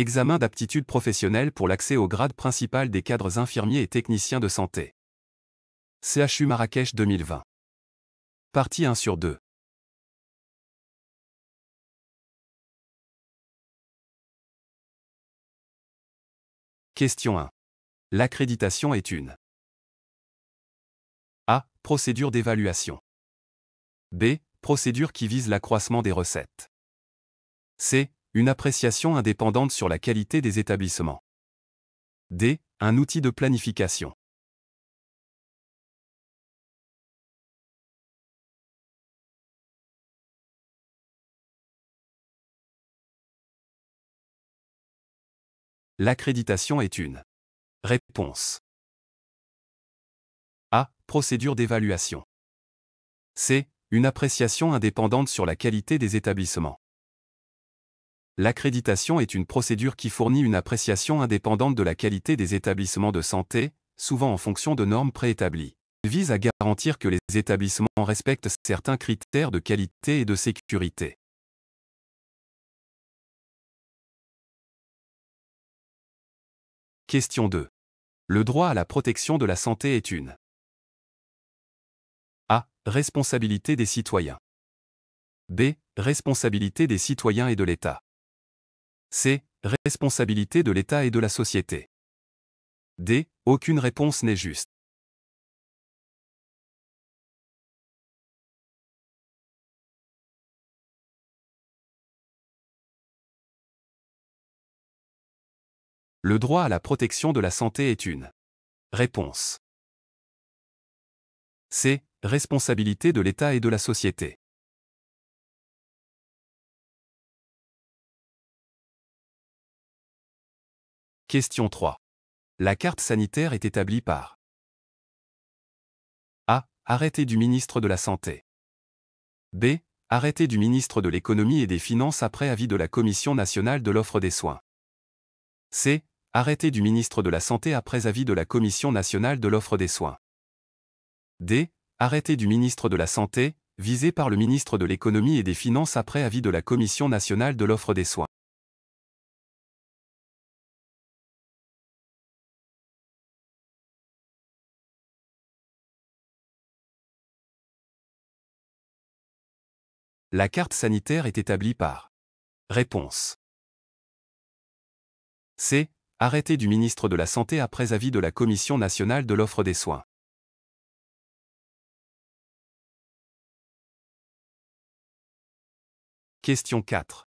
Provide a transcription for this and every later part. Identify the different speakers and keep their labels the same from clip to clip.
Speaker 1: Examen d'aptitude professionnelle pour l'accès au grade principal des cadres infirmiers et techniciens de santé. CHU Marrakech 2020. Partie
Speaker 2: 1 sur 2. Question 1. L'accréditation
Speaker 1: est une. A. Procédure d'évaluation. B. Procédure qui vise l'accroissement des recettes. C une appréciation indépendante sur la qualité des établissements. D. Un outil de planification.
Speaker 2: L'accréditation est une réponse.
Speaker 1: A. Procédure d'évaluation. C. Une appréciation indépendante sur la qualité des établissements. L'accréditation est une procédure qui fournit une appréciation indépendante de la qualité des établissements de santé, souvent en fonction de normes préétablies. Elle vise à garantir que les établissements respectent certains critères de qualité et de sécurité.
Speaker 2: Question 2. Le droit à la
Speaker 1: protection de la santé est une A. Responsabilité des citoyens. B. Responsabilité des citoyens et de l'État. C. Responsabilité de l'État et de la société. D. Aucune
Speaker 2: réponse n'est juste. Le droit à la protection de la santé est une réponse. C. Responsabilité de l'État et de la société. Question 3. La carte sanitaire est établie
Speaker 1: par A. Arrêté du ministre de la Santé. B. Arrêté du ministre de l'Économie et des Finances après avis de la Commission nationale de l'offre des soins. C. Arrêté du ministre de la Santé après avis de la Commission nationale de l'offre des soins. D. Arrêté du ministre de la Santé, visé par le ministre de l'Économie et des Finances après avis de la Commission nationale de l'offre des soins. La carte sanitaire est établie par. Réponse. C. Arrêté du ministre de la Santé après avis de la Commission
Speaker 2: nationale de l'offre des soins.
Speaker 1: Question 4.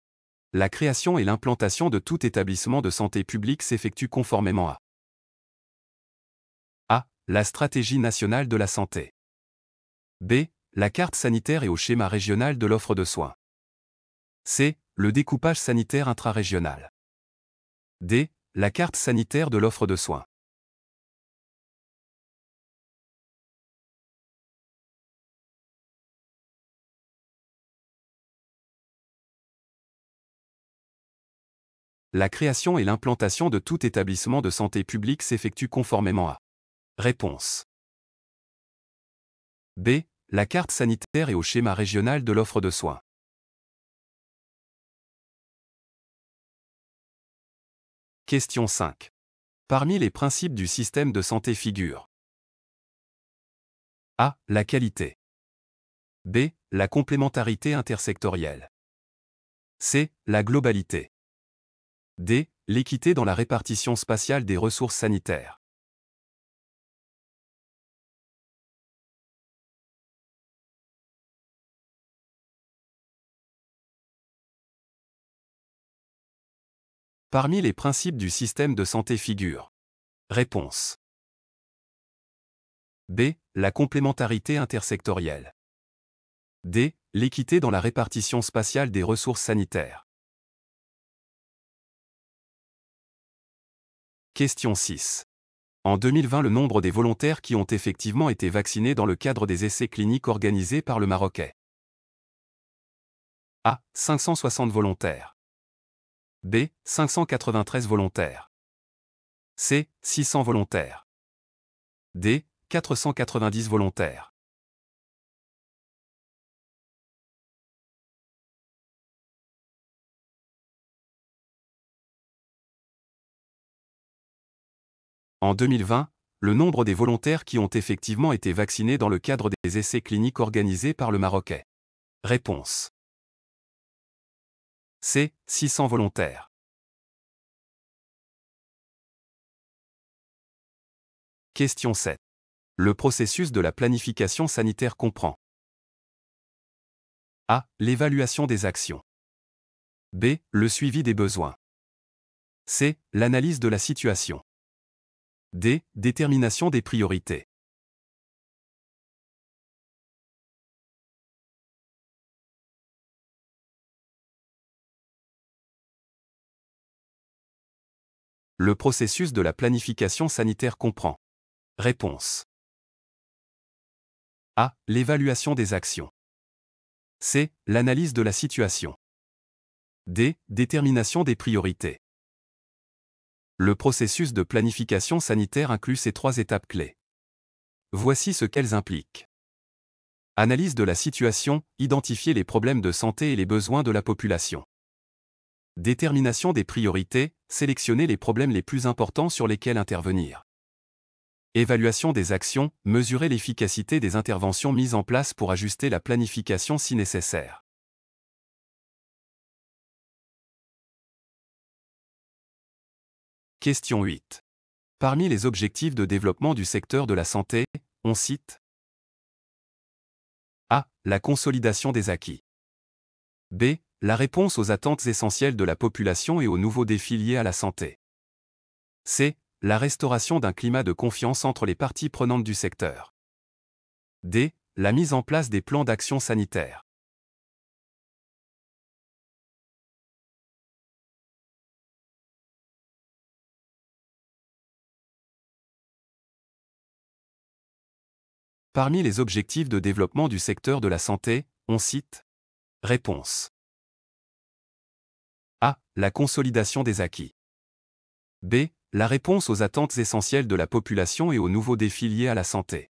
Speaker 1: La création et l'implantation de tout établissement de santé publique s'effectue conformément à A. La stratégie nationale de la santé. B la carte sanitaire et au schéma régional de l'offre de soins. C. Le découpage sanitaire intra-régional. D. La carte sanitaire de l'offre de soins. La création et l'implantation de tout établissement de santé publique s'effectue conformément à Réponse. B la carte sanitaire et au
Speaker 2: schéma régional de l'offre de soins. Question 5. Parmi les principes du système de santé
Speaker 1: figure A. La qualité. B. La complémentarité intersectorielle. C. La globalité. D. L'équité dans la répartition spatiale des ressources sanitaires. Parmi les principes du système de santé figure. Réponse. B. La complémentarité intersectorielle. D. L'équité dans la répartition spatiale des ressources sanitaires. Question 6. En 2020, le nombre des volontaires qui ont effectivement été vaccinés dans le cadre des essais cliniques organisés par le Marocain. A. 560 volontaires. B. 593 volontaires. C. 600 volontaires. D. 490 volontaires. En 2020, le nombre des volontaires qui ont effectivement été vaccinés dans le cadre des essais cliniques organisés par le Marocais. Réponse. C. 600 volontaires. Question 7. Le processus de la planification sanitaire comprend A. L'évaluation des actions. B. Le suivi des besoins. C. L'analyse de la situation. D. Détermination
Speaker 2: des priorités.
Speaker 1: Le processus de la planification sanitaire comprend. Réponse. A. L'évaluation des actions. C. L'analyse de la situation. D. Détermination des priorités. Le processus de planification sanitaire inclut ces trois étapes clés. Voici ce qu'elles impliquent. Analyse de la situation, identifier les problèmes de santé et les besoins de la population. Détermination des priorités, sélectionner les problèmes les plus importants sur lesquels intervenir. Évaluation des actions, mesurer l'efficacité des interventions mises en place pour ajuster la planification si nécessaire. Question 8. Parmi les objectifs de développement du secteur de la santé, on cite A. La consolidation des acquis. B la réponse aux attentes essentielles de la population et aux nouveaux défis liés à la santé. C. La restauration d'un climat de confiance entre les parties prenantes du secteur. D. La mise en place des plans d'action sanitaire. Parmi les objectifs de développement du secteur de la santé, on cite Réponse la consolidation des acquis. B. La réponse aux attentes essentielles de la population et aux nouveaux défis liés à la santé.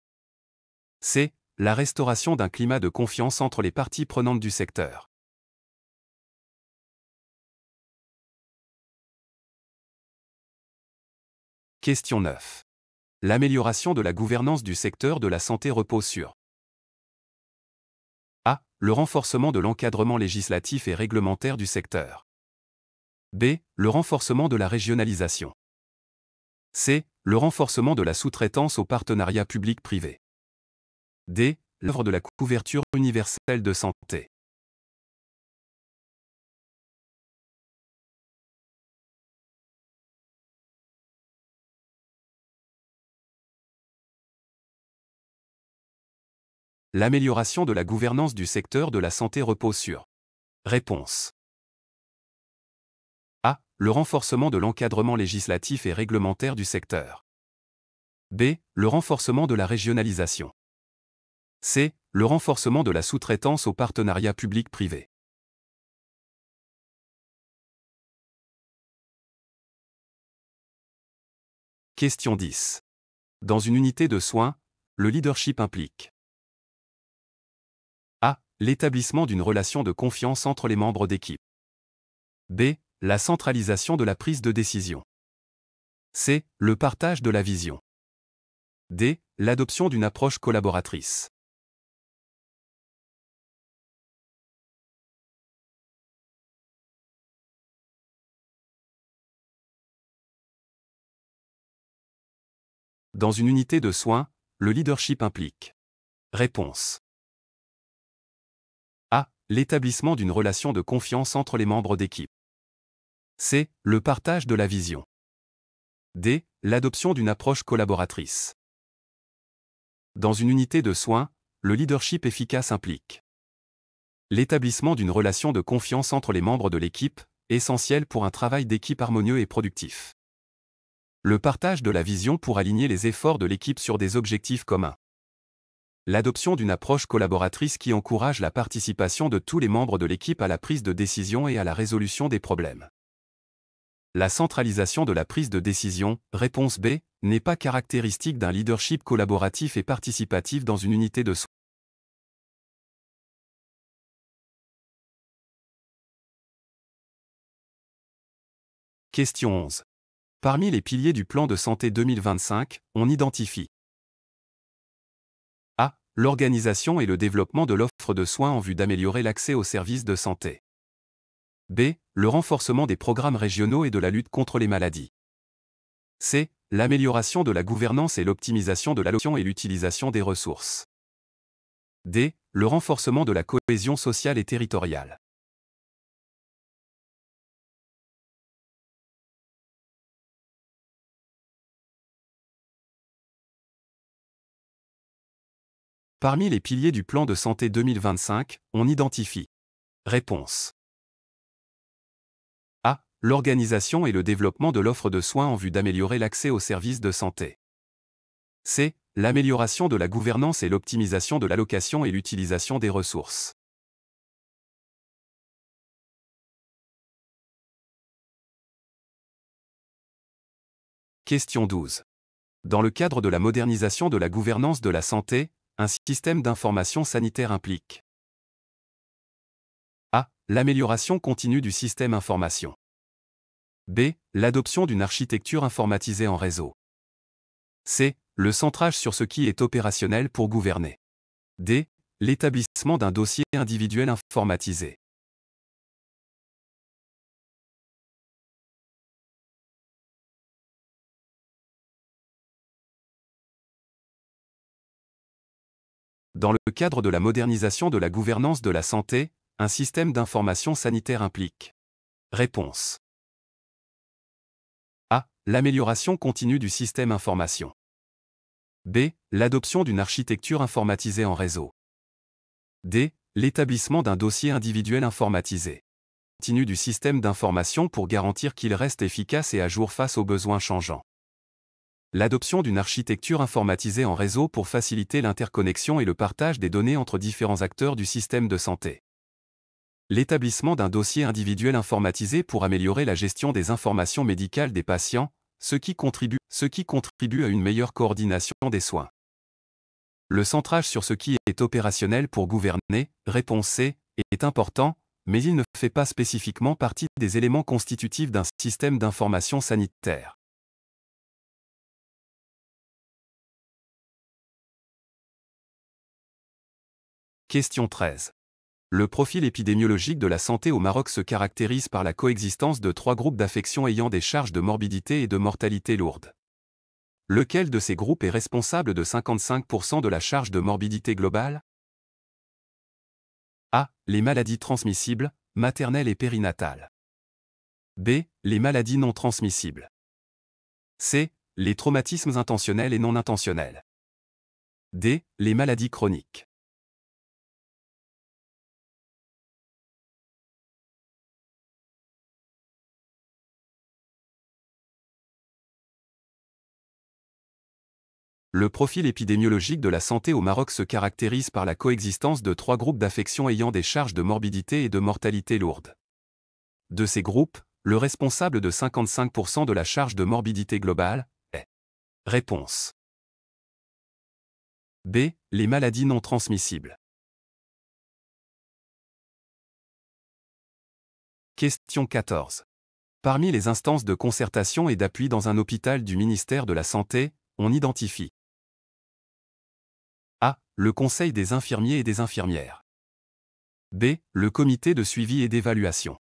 Speaker 1: C. La restauration d'un climat de confiance entre les parties prenantes du secteur.
Speaker 2: Question 9. L'amélioration
Speaker 1: de la gouvernance du secteur de la santé repose sur A. Le renforcement de l'encadrement législatif et réglementaire du secteur. B. Le renforcement de la régionalisation. C. Le renforcement de la sous-traitance au partenariat public-privé. D. L'œuvre de la couverture universelle
Speaker 2: de santé. L'amélioration de la gouvernance du
Speaker 1: secteur de la santé repose sur Réponse le renforcement de l'encadrement législatif et réglementaire du secteur. B. Le renforcement de la régionalisation. C. Le renforcement de la sous-traitance au partenariat public-privé.
Speaker 2: Question 10. Dans
Speaker 1: une unité de soins, le leadership implique A. L'établissement d'une relation de confiance entre les membres d'équipe. B la centralisation de la prise de décision. C. Le partage de la vision. D. L'adoption d'une approche collaboratrice. Dans une unité de soins, le leadership implique. Réponse. A. L'établissement d'une relation de confiance entre les membres d'équipe. C. Le partage de la vision. D. L'adoption d'une approche collaboratrice. Dans une unité de soins, le leadership efficace implique l'établissement d'une relation de confiance entre les membres de l'équipe, essentielle pour un travail d'équipe harmonieux et productif. Le partage de la vision pour aligner les efforts de l'équipe sur des objectifs communs. L'adoption d'une approche collaboratrice qui encourage la participation de tous les membres de l'équipe à la prise de décision et à la résolution des problèmes. La centralisation de la prise de décision, réponse B, n'est pas caractéristique d'un leadership collaboratif et participatif dans une unité de soins. Question 11. Parmi les piliers du plan de santé 2025, on identifie A. L'organisation et le développement de l'offre de soins en vue d'améliorer l'accès aux services de santé. B. Le renforcement des programmes régionaux et de la lutte contre les maladies. C. L'amélioration de la gouvernance et l'optimisation de l'allocation et l'utilisation des ressources. D. Le renforcement de la cohésion sociale et territoriale.
Speaker 2: Parmi les piliers du plan de santé 2025,
Speaker 1: on identifie Réponse l'organisation et le développement de l'offre de soins en vue d'améliorer l'accès aux services de santé. C. L'amélioration de la gouvernance et l'optimisation de l'allocation et l'utilisation des ressources. Question 12. Dans le cadre de la modernisation de la gouvernance de la santé, un système d'information sanitaire implique A. L'amélioration continue du système information. B. L'adoption d'une architecture informatisée en réseau. C. Le centrage sur ce qui est opérationnel pour gouverner. D. L'établissement d'un dossier individuel informatisé. Dans le cadre de la modernisation de la gouvernance de la santé, un système d'information sanitaire implique. Réponse l'amélioration continue du système information. B. L'adoption d'une architecture informatisée en réseau. D. L'établissement d'un dossier individuel informatisé. Continue du système d'information pour garantir qu'il reste efficace et à jour face aux besoins changeants. L'adoption d'une architecture informatisée en réseau pour faciliter l'interconnexion et le partage des données entre différents acteurs du système de santé. L'établissement d'un dossier individuel informatisé pour améliorer la gestion des informations médicales des patients, ce qui contribue, à une meilleure coordination des soins. Le centrage sur ce qui est opérationnel pour gouverner, réponse est important, mais il ne fait pas spécifiquement partie des éléments constitutifs d'un système d'information sanitaire. Question 13. Le profil épidémiologique de la santé au Maroc se caractérise par la coexistence de trois groupes d'affections ayant des charges de morbidité et de mortalité lourdes. Lequel de ces groupes est responsable de 55% de la charge de morbidité globale A. Les maladies transmissibles, maternelles et périnatales. B. Les maladies non transmissibles. C. Les traumatismes intentionnels et non intentionnels. D. Les maladies chroniques. Le profil épidémiologique de la santé au Maroc se caractérise par la coexistence de trois groupes d'affections ayant des charges de morbidité et de mortalité lourdes. De ces groupes, le responsable de 55% de la charge de morbidité globale est. Réponse. B. Les maladies non transmissibles. Question 14. Parmi les instances de concertation et d'appui dans un hôpital du ministère de la Santé, on identifie le Conseil des infirmiers et des infirmières. B. Le comité de suivi et d'évaluation.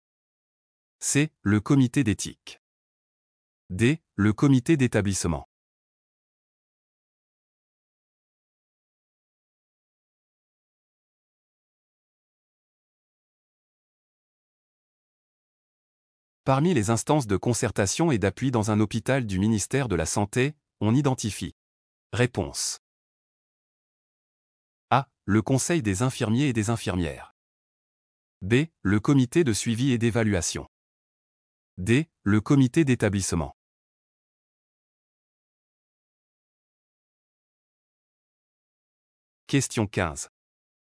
Speaker 1: C. Le comité d'éthique. D. Le comité d'établissement. Parmi les instances de concertation et d'appui dans un hôpital du ministère de la Santé, on identifie Réponse le Conseil des infirmiers et des infirmières. B. Le comité de suivi et d'évaluation. D.
Speaker 2: Le comité d'établissement.
Speaker 1: Question 15.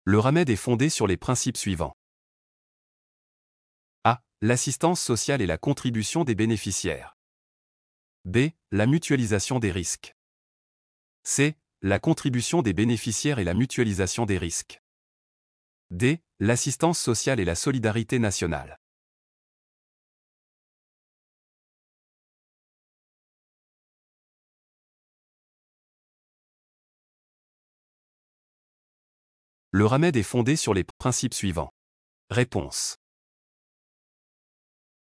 Speaker 1: Le remède est fondé sur les principes suivants. A. L'assistance sociale et la contribution des bénéficiaires. B. La mutualisation des risques. C la contribution des bénéficiaires et la mutualisation des risques. D. L'assistance sociale et la solidarité nationale.
Speaker 2: Le RAMED est fondé sur les principes suivants. Réponse.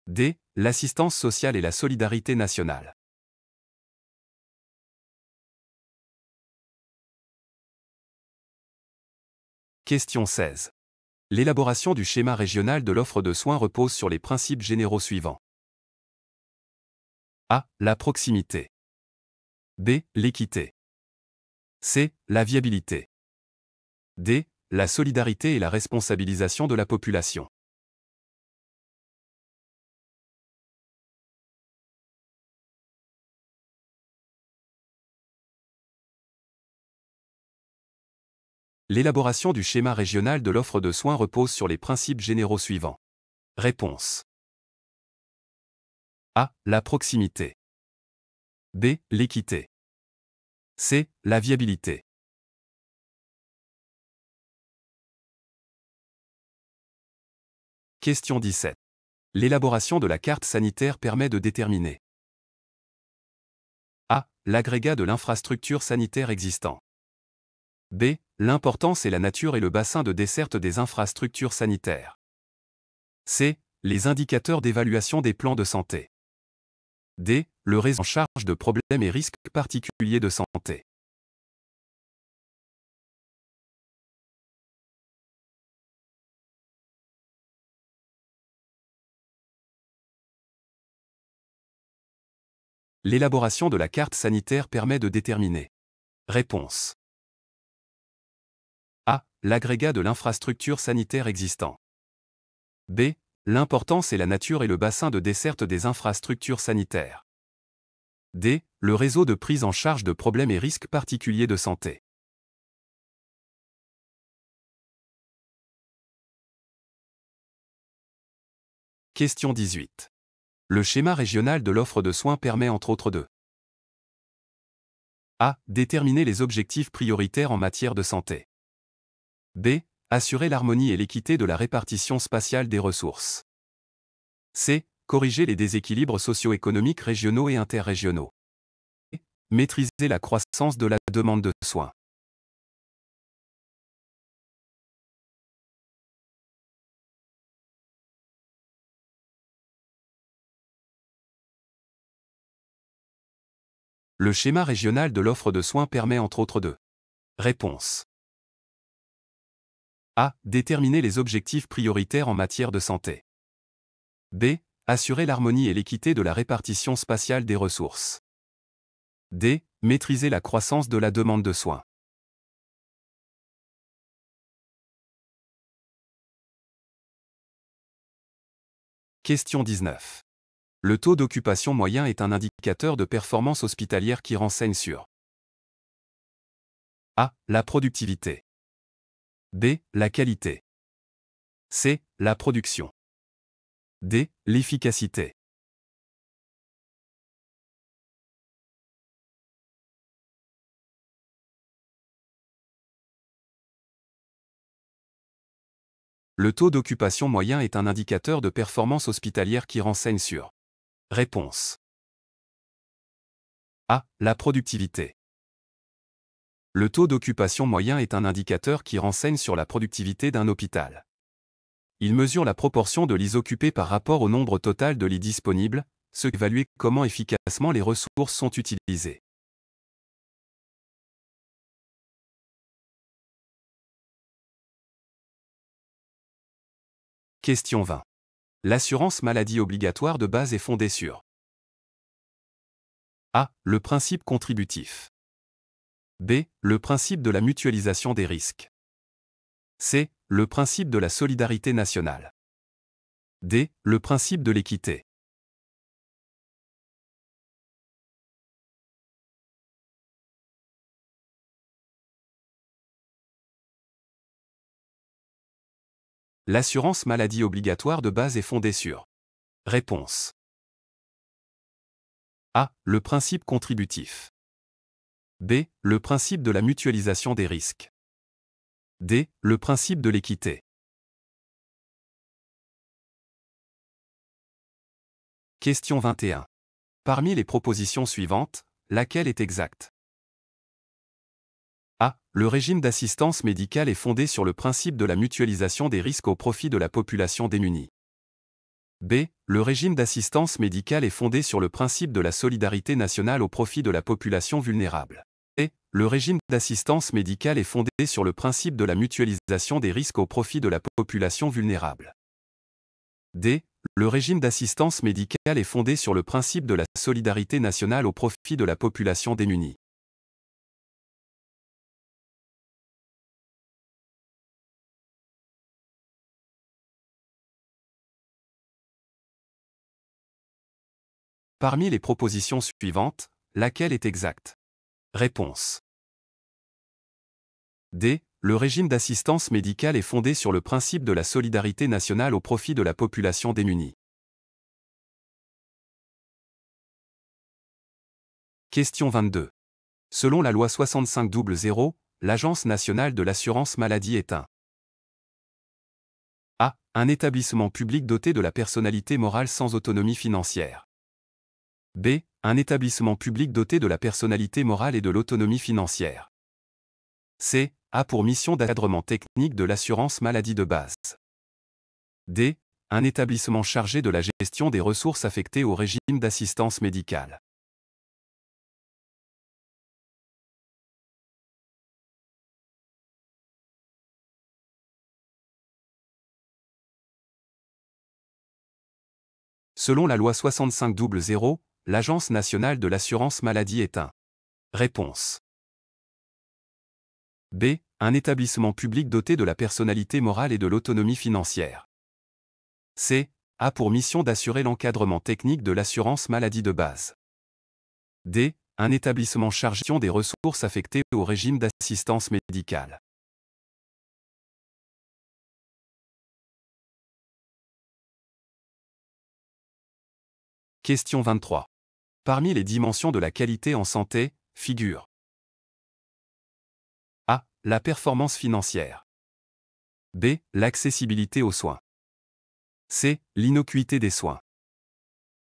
Speaker 2: D. L'assistance sociale et la solidarité nationale.
Speaker 1: Question 16. L'élaboration du schéma régional de l'offre de soins repose sur les principes généraux suivants. A. La proximité. B. L'équité. C. La viabilité. D. La solidarité et la responsabilisation
Speaker 2: de la population.
Speaker 1: L'élaboration du schéma régional de l'offre de soins repose sur les principes généraux suivants. Réponse. A.
Speaker 2: La proximité. B. L'équité. C. La viabilité.
Speaker 1: Question 17. L'élaboration de la carte sanitaire permet de déterminer A. L'agrégat de l'infrastructure sanitaire existante. B. L'importance et la nature et le bassin de desserte des infrastructures sanitaires. C. Les indicateurs d'évaluation des plans de santé. D. Le réseau en charge de problèmes et risques particuliers de santé. L'élaboration de la carte sanitaire permet de déterminer. Réponse. A. L'agrégat de l'infrastructure sanitaire existant. B. L'importance et la nature et le bassin de desserte des infrastructures sanitaires. D. Le réseau de prise en charge de problèmes et risques particuliers
Speaker 2: de santé. Question 18. Le schéma régional
Speaker 1: de l'offre de soins permet entre autres de a. Déterminer les objectifs prioritaires en matière de santé. B. Assurer l'harmonie et l'équité de la répartition spatiale des ressources. C. Corriger les déséquilibres socio-économiques régionaux et interrégionaux. Et maîtriser la croissance de la demande
Speaker 2: de soins. Le schéma régional de l'offre de soins permet entre autres
Speaker 1: de Réponse. A. Déterminer les objectifs prioritaires en matière de santé. B. Assurer l'harmonie et l'équité de la répartition spatiale des ressources. D. Maîtriser la croissance de la demande de soins. Question 19. Le taux d'occupation moyen est un indicateur de performance hospitalière qui renseigne sur A. La productivité. B. La qualité.
Speaker 2: C. La production. D. L'efficacité.
Speaker 1: Le taux d'occupation moyen est un indicateur de performance hospitalière qui renseigne sur Réponse A. La productivité. Le taux d'occupation moyen est un indicateur qui renseigne sur la productivité d'un hôpital. Il mesure la proportion de lits occupés par rapport au nombre total de lits disponibles, ce qui évalue comment efficacement les ressources sont utilisées. Question 20. L'assurance maladie obligatoire de base est fondée sur A. Le principe contributif. B. Le principe de la mutualisation des risques. C. Le principe de la solidarité nationale. D. Le principe de l'équité. L'assurance maladie obligatoire de base est fondée sur Réponse A. Le principe contributif. B. Le principe de la mutualisation des risques. D. Le principe de l'équité.
Speaker 2: Question 21.
Speaker 1: Parmi les propositions suivantes, laquelle est exacte A. Le régime d'assistance médicale est fondé sur le principe de la mutualisation des risques au profit de la population démunie. B. Le régime d'assistance médicale est fondé sur le principe de la solidarité nationale au profit de la population vulnérable. Le régime d'assistance médicale est fondé sur le principe de la mutualisation des risques au profit de la population vulnérable. D. Le régime d'assistance médicale est fondé sur le principe de la solidarité nationale au profit de la population démunie. Parmi les propositions suivantes, laquelle est exacte Réponse. D. Le régime d'assistance médicale est fondé sur le principe de la solidarité nationale au profit de la population démunie. Question 22. Selon la loi 6500, l'Agence nationale de l'assurance maladie est un A. Un établissement public doté de la personnalité morale sans autonomie financière. B. Un établissement public doté de la personnalité morale et de l'autonomie financière. C. A pour mission d'encadrement technique de l'assurance maladie de base. D. Un établissement chargé de la gestion des ressources affectées au régime d'assistance médicale. Selon la loi 65 00, l'Agence nationale de l'assurance maladie est un. Réponse. B. Un établissement public doté de la personnalité morale et de l'autonomie financière. C. A pour mission d'assurer l'encadrement technique de l'assurance maladie de base. D. Un établissement chargé des ressources affectées au régime d'assistance médicale.
Speaker 2: Question 23.
Speaker 1: Parmi les dimensions de la qualité en santé, figure A. La performance financière. B. L'accessibilité aux soins. C. L'innocuité des soins.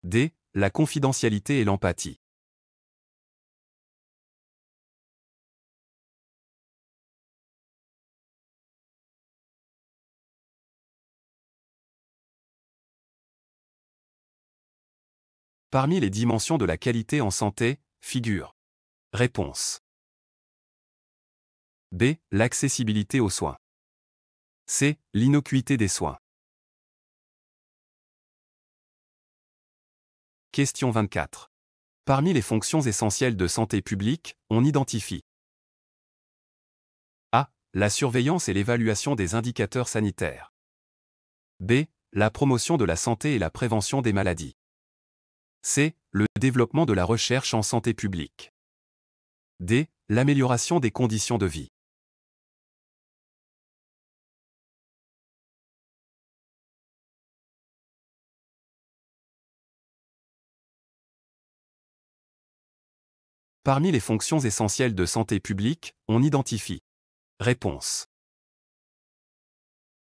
Speaker 1: D. La
Speaker 2: confidentialité et l'empathie. Parmi
Speaker 1: les dimensions de la qualité en santé, figure. Réponse. B. L'accessibilité aux soins. C. L'innocuité des
Speaker 2: soins. Question
Speaker 1: 24. Parmi les fonctions essentielles de santé publique, on identifie A. La surveillance et l'évaluation des indicateurs sanitaires. B. La promotion de la santé et la prévention des maladies. C. Le développement de la recherche en santé publique. D. L'amélioration des
Speaker 2: conditions de vie. Parmi les fonctions essentielles de santé publique,
Speaker 1: on identifie. Réponse.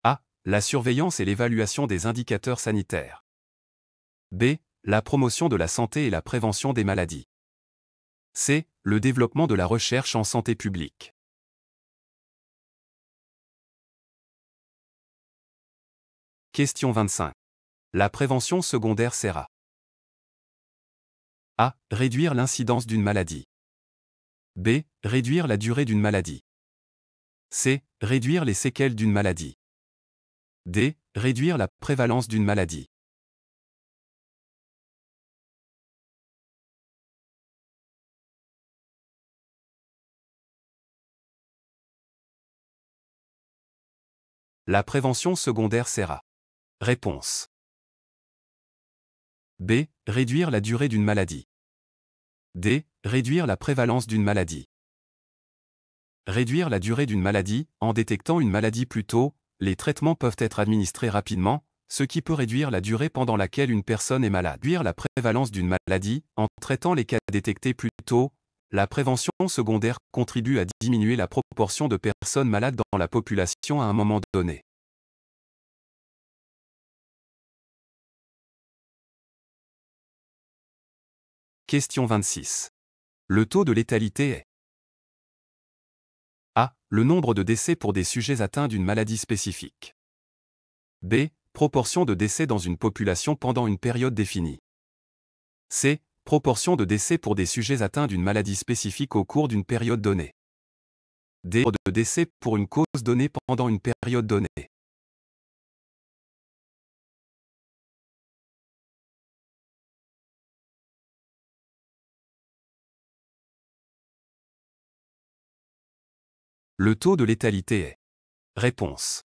Speaker 1: A. La surveillance et l'évaluation des indicateurs sanitaires. B la promotion de la santé et la prévention des maladies. C. Le développement de la recherche en santé publique. Question 25. La prévention secondaire SERA. A. Réduire l'incidence d'une maladie. B. Réduire la durée d'une maladie. C. Réduire les séquelles d'une maladie. D.
Speaker 2: Réduire la prévalence d'une maladie. La prévention secondaire SERA. Réponse. B. Réduire la durée
Speaker 1: d'une maladie. D. Réduire la prévalence d'une maladie. Réduire la durée d'une maladie, en détectant une maladie plus tôt, les traitements peuvent être administrés rapidement, ce qui peut réduire la durée pendant laquelle une personne est malade. Réduire la prévalence d'une maladie, en traitant les cas détectés plus tôt, la prévention secondaire contribue à diminuer la proportion de personnes malades dans la population à un moment donné. Question 26. Le taux de létalité est A. Le nombre de décès pour des sujets atteints d'une maladie spécifique. B. Proportion de décès dans une population pendant une période définie. C. Proportion de décès pour des sujets atteints d'une maladie spécifique au cours d'une période donnée. D de décès pour une cause donnée pendant une période donnée. Le taux de létalité est. Réponse.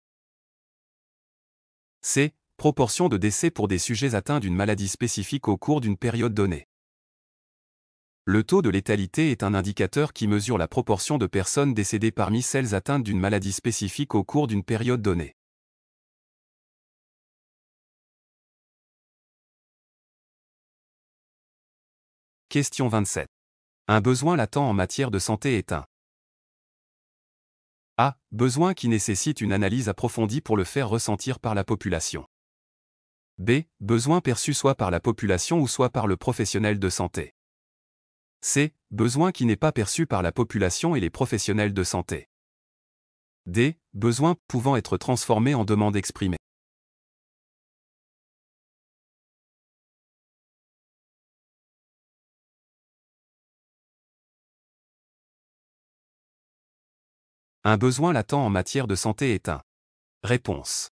Speaker 1: C. Proportion de décès pour des sujets atteints d'une maladie spécifique au cours d'une période donnée. Le taux de létalité est un indicateur qui mesure la proportion de personnes décédées parmi celles atteintes d'une maladie spécifique au cours d'une période donnée. Question 27. Un besoin latent en matière de santé est un A. Besoin qui nécessite une analyse approfondie pour le faire ressentir par la population. B. Besoin perçu soit par la population ou soit par le professionnel de santé. C. Besoin qui n'est pas perçu par la population et les professionnels de santé. D. Besoin pouvant être transformé en demande exprimée. Un besoin latent en matière de santé est un. Réponse.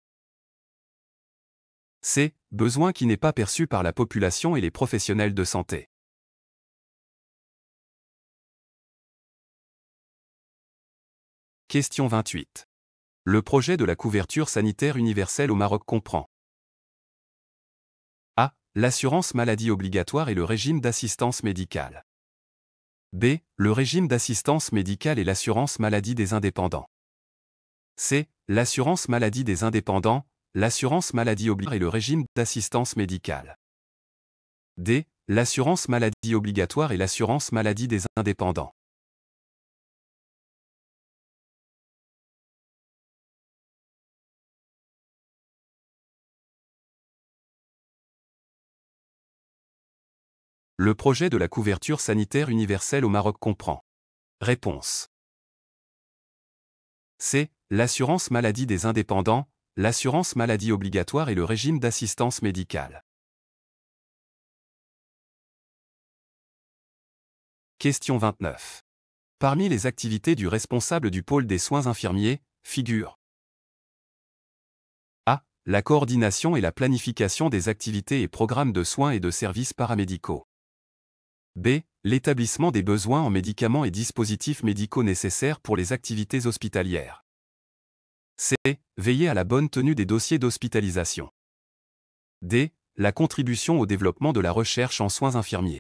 Speaker 1: C. Besoin qui n'est pas perçu par la population et les professionnels de santé. Question 28. Le projet de la couverture sanitaire universelle au Maroc comprend A. L'assurance maladie obligatoire et le régime d'assistance médicale. B. Le régime d'assistance médicale et l'assurance maladie des indépendants. C. L'assurance maladie des indépendants, l'assurance maladie obligatoire et le régime d'assistance médicale. D. L'assurance maladie obligatoire et l'assurance maladie des indépendants. Le projet de la couverture sanitaire universelle au Maroc comprend. Réponse. C. L'assurance maladie des indépendants, l'assurance maladie obligatoire et le régime d'assistance médicale.
Speaker 2: Question 29. Parmi les activités du
Speaker 1: responsable du pôle des soins infirmiers, figure A. La coordination et la planification des activités et programmes de soins et de services paramédicaux. B. L'établissement des besoins en médicaments et dispositifs médicaux nécessaires pour les activités hospitalières. C. Veiller à la bonne tenue des dossiers d'hospitalisation. D. La contribution au développement de la recherche en soins infirmiers.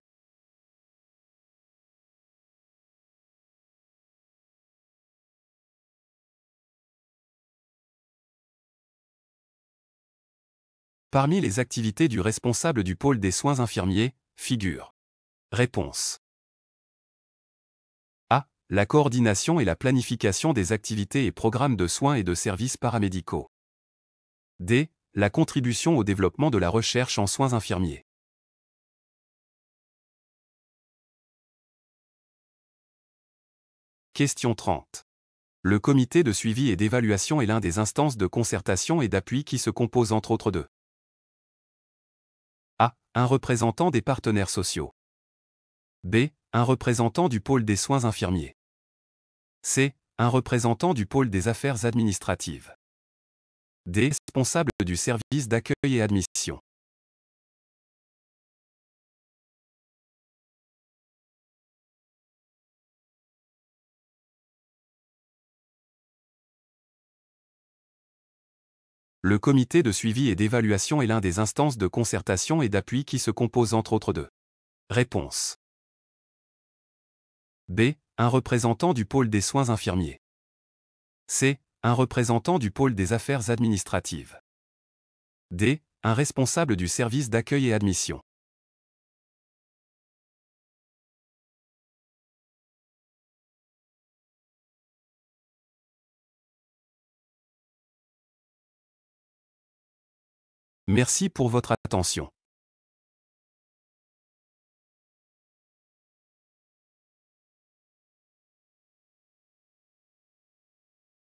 Speaker 1: Parmi les activités du responsable du pôle des soins infirmiers, figure Réponse. A. La coordination et la planification des activités et programmes de soins et de services paramédicaux. D. La contribution au développement de la recherche en soins infirmiers. Question 30. Le comité de suivi et d'évaluation est l'un des instances de concertation et d'appui qui se compose entre autres de A. Un représentant des partenaires sociaux. B. Un représentant du pôle des soins infirmiers. C. Un représentant du pôle des affaires administratives. D. Responsable du service d'accueil et admission. Le comité de suivi et d'évaluation est l'un des instances de concertation et d'appui qui se compose entre autres de Réponse. B. Un représentant du pôle des soins infirmiers. C. Un représentant du pôle des affaires administratives. D. Un responsable du service d'accueil et admission.
Speaker 2: Merci pour votre attention.